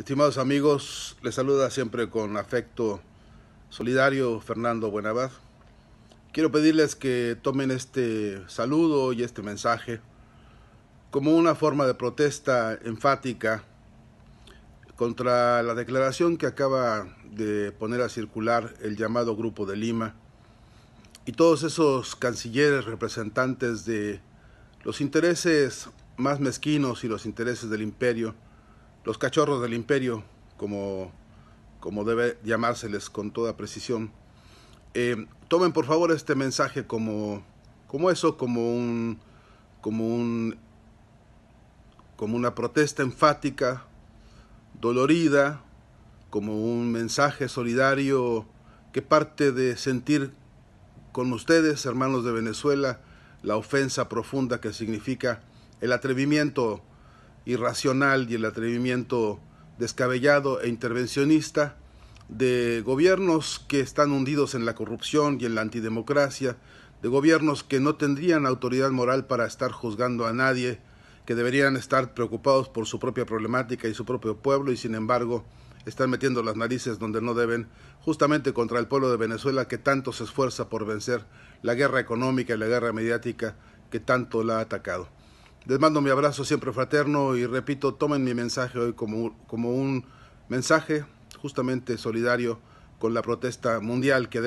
Estimados amigos, les saluda siempre con afecto solidario Fernando Buenavad. Quiero pedirles que tomen este saludo y este mensaje como una forma de protesta enfática contra la declaración que acaba de poner a circular el llamado Grupo de Lima y todos esos cancilleres representantes de los intereses más mezquinos y los intereses del imperio los cachorros del imperio, como, como debe llamárseles con toda precisión. Eh, tomen por favor este mensaje como, como eso, como un, como un como una protesta enfática, dolorida, como un mensaje solidario que parte de sentir con ustedes, hermanos de Venezuela, la ofensa profunda que significa el atrevimiento irracional y el atrevimiento descabellado e intervencionista de gobiernos que están hundidos en la corrupción y en la antidemocracia, de gobiernos que no tendrían autoridad moral para estar juzgando a nadie, que deberían estar preocupados por su propia problemática y su propio pueblo y sin embargo están metiendo las narices donde no deben, justamente contra el pueblo de Venezuela que tanto se esfuerza por vencer la guerra económica y la guerra mediática que tanto la ha atacado. Les mando mi abrazo siempre fraterno y repito, tomen mi mensaje hoy como, como un mensaje justamente solidario con la protesta mundial que